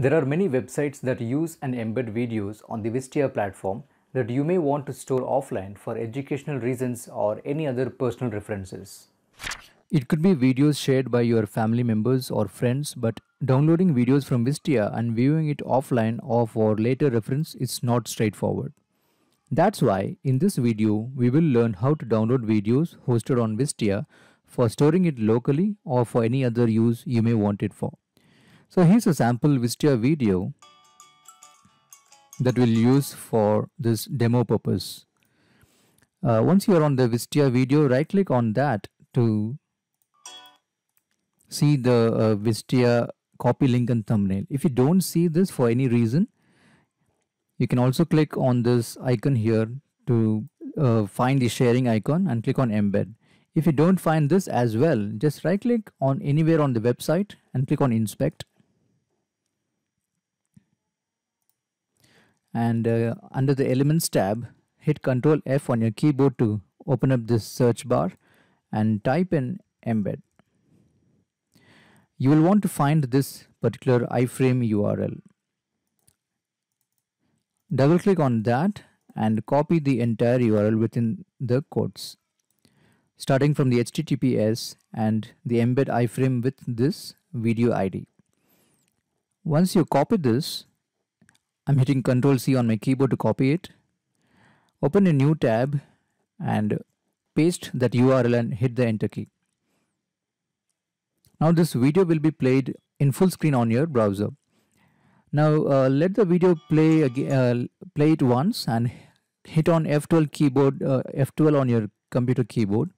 There are many websites that use and embed videos on the Vistia platform that you may want to store offline for educational reasons or any other personal references. It could be videos shared by your family members or friends, but downloading videos from Vistia and viewing it offline or for later reference is not straightforward. That's why in this video, we will learn how to download videos hosted on Vistia for storing it locally or for any other use you may want it for. So here's a sample Vistia video that we'll use for this demo purpose. Uh, once you're on the Vistia video, right click on that to see the uh, Vistia copy link and thumbnail. If you don't see this for any reason, you can also click on this icon here to uh, find the sharing icon and click on embed. If you don't find this as well, just right click on anywhere on the website and click on inspect and uh, under the elements tab hit ctrl F on your keyboard to open up this search bar and type in embed. You will want to find this particular iframe URL. Double click on that and copy the entire URL within the quotes starting from the HTTPS and the embed iframe with this video ID. Once you copy this, I'm hitting Control C on my keyboard to copy it. Open a new tab and paste that URL and hit the enter key. Now this video will be played in full screen on your browser. Now uh, let the video play uh, play it once and hit on F12 keyboard uh, F12 on your computer keyboard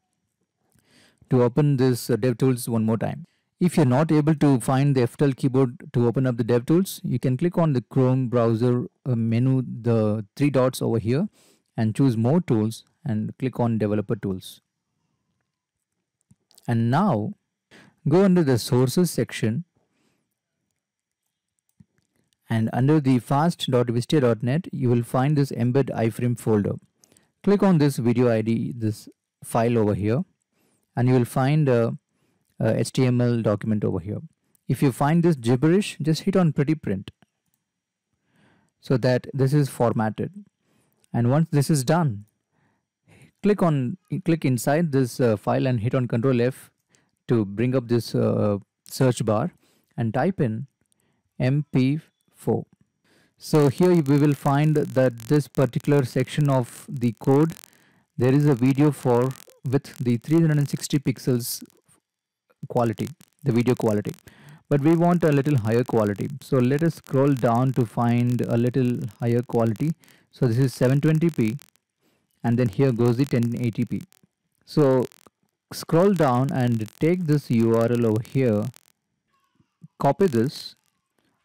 to open this uh, DevTools one more time. If you're not able to find the F12 keyboard to open up the DevTools, you can click on the Chrome browser uh, menu, the three dots over here, and choose More Tools and click on Developer Tools. And now go under the Sources section and under the fast.vistia.net you will find this embed iframe folder. Click on this video ID, this file over here and you will find a uh, HTML uh, document over here. If you find this gibberish, just hit on pretty print so that this is formatted. And once this is done, click on click inside this uh, file and hit on Control F to bring up this uh, search bar and type in MP4. So here we will find that this particular section of the code, there is a video for with the 360 pixels quality, the video quality. But we want a little higher quality. So let us scroll down to find a little higher quality. So this is 720p and then here goes the 1080p. So scroll down and take this URL over here, copy this.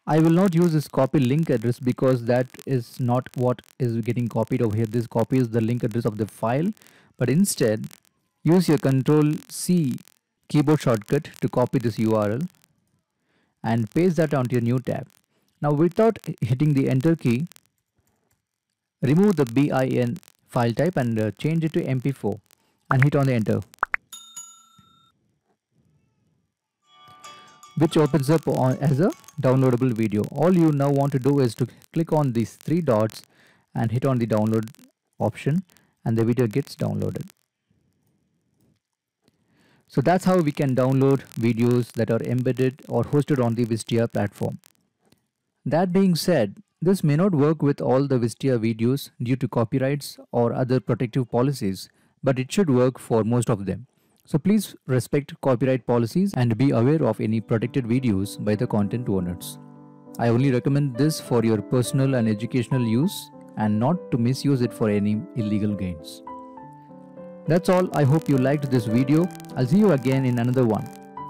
I will not use this copy link address because that is not what is getting copied over here. This copy is the link address of the file. But instead, use your control C keyboard shortcut to copy this URL and paste that onto your new tab. Now without hitting the enter key, remove the BIN file type and uh, change it to MP4 and hit on the enter. which opens up on, as a downloadable video. All you now want to do is to click on these three dots and hit on the download option and the video gets downloaded. So that's how we can download videos that are embedded or hosted on the Vistia platform. That being said, this may not work with all the Vistia videos due to copyrights or other protective policies, but it should work for most of them. So please respect copyright policies and be aware of any protected videos by the content owners. I only recommend this for your personal and educational use and not to misuse it for any illegal gains. That's all. I hope you liked this video. I'll see you again in another one.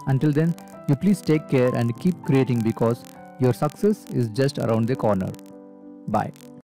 Until then, you please take care and keep creating because your success is just around the corner. Bye.